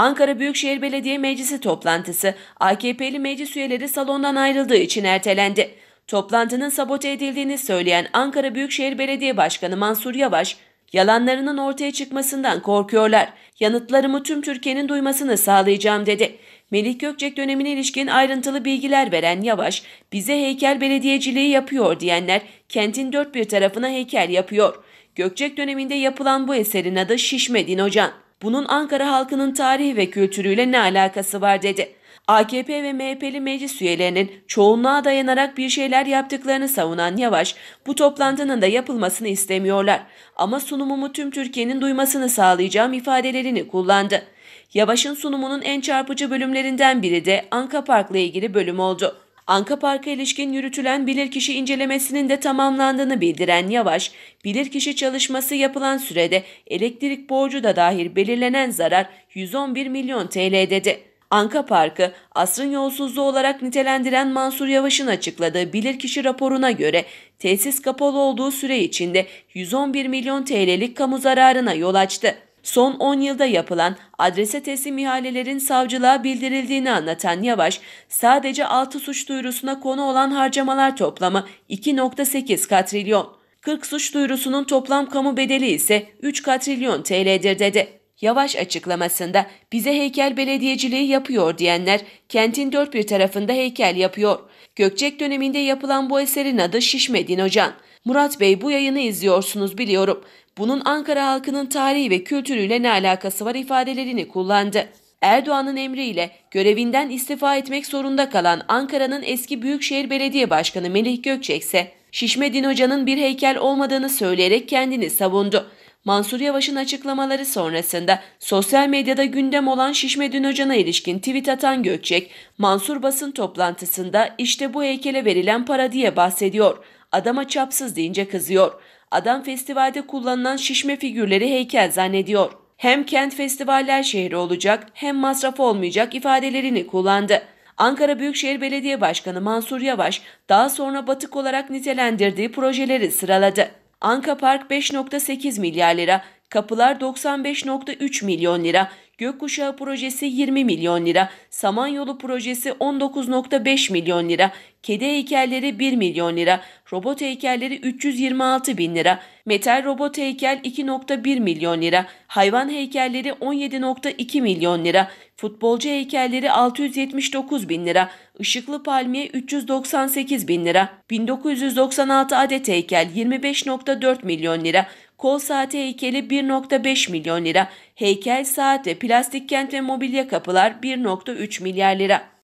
Ankara Büyükşehir Belediye Meclisi toplantısı AKP'li meclis üyeleri salondan ayrıldığı için ertelendi. Toplantının sabote edildiğini söyleyen Ankara Büyükşehir Belediye Başkanı Mansur Yavaş, yalanlarının ortaya çıkmasından korkuyorlar. Yanıtlarımı tüm Türkiye'nin duymasını sağlayacağım dedi. Melih Gökçek dönemine ilişkin ayrıntılı bilgiler veren Yavaş, bize heykel belediyeciliği yapıyor diyenler kentin dört bir tarafına heykel yapıyor. Gökçek döneminde yapılan bu eserin adı Şişme Dinocan. Bunun Ankara halkının tarihi ve kültürüyle ne alakası var dedi. AKP ve MHP'li meclis üyelerinin çoğunluğa dayanarak bir şeyler yaptıklarını savunan Yavaş, bu toplantının da yapılmasını istemiyorlar ama sunumumu tüm Türkiye'nin duymasını sağlayacağım ifadelerini kullandı. Yavaş'ın sunumunun en çarpıcı bölümlerinden biri de Anka Park'la ilgili bölüm oldu. Anka Park'a ilişkin yürütülen bilirkişi incelemesinin de tamamlandığını bildiren Yavaş, bilirkişi çalışması yapılan sürede elektrik borcu da dahil belirlenen zarar 111 milyon TL dedi. Anka Park'ı asrın yolsuzluğu olarak nitelendiren Mansur Yavaş'ın açıkladığı bilirkişi raporuna göre tesis kapalı olduğu süre içinde 111 milyon TL'lik kamu zararına yol açtı. Son 10 yılda yapılan adrese teslim ihalelerin savcılığa bildirildiğini anlatan Yavaş, sadece 6 suç duyurusuna konu olan harcamalar toplamı 2.8 katrilyon. 40 suç duyurusunun toplam kamu bedeli ise 3 katrilyon TL'dir dedi. Yavaş açıklamasında bize heykel belediyeciliği yapıyor diyenler kentin dört bir tarafında heykel yapıyor. Gökçek döneminde yapılan bu eserin adı Şişme Dinocan. Murat Bey bu yayını izliyorsunuz biliyorum. Bunun Ankara halkının tarihi ve kültürüyle ne alakası var ifadelerini kullandı. Erdoğan'ın emriyle görevinden istifa etmek zorunda kalan Ankara'nın eski Büyükşehir Belediye Başkanı Melih Gökçek ise Şişme Din Hoca'nın bir heykel olmadığını söyleyerek kendini savundu. Mansur Yavaş'ın açıklamaları sonrasında sosyal medyada gündem olan Şişme dünocana ilişkin tweet atan Gökçek, Mansur basın toplantısında işte bu heykele verilen para diye bahsediyor. Adama çapsız deyince kızıyor. Adam festivalde kullanılan şişme figürleri heykel zannediyor. Hem kent festivaller şehri olacak hem masraf olmayacak ifadelerini kullandı. Ankara Büyükşehir Belediye Başkanı Mansur Yavaş daha sonra batık olarak nitelendirdiği projeleri sıraladı. Anka Park 5.8 milyar lira, Kapılar 95.3 milyon lira, Gökkuşağı projesi 20 milyon lira, Samanyolu projesi 19.5 milyon lira, kedi heykelleri 1 milyon lira, robot heykelleri 326 bin lira, metal robot heykel 2.1 milyon lira, hayvan heykelleri 17.2 milyon lira, futbolcu heykelleri 679 bin lira, ışıklı palmiye 398 bin lira, 1996 adet heykel 25.4 milyon lira, kol saati heykeli 1.5 milyon lira, heykel saat ve plastik kent ve mobilya kapılar 1.3 milyar lira.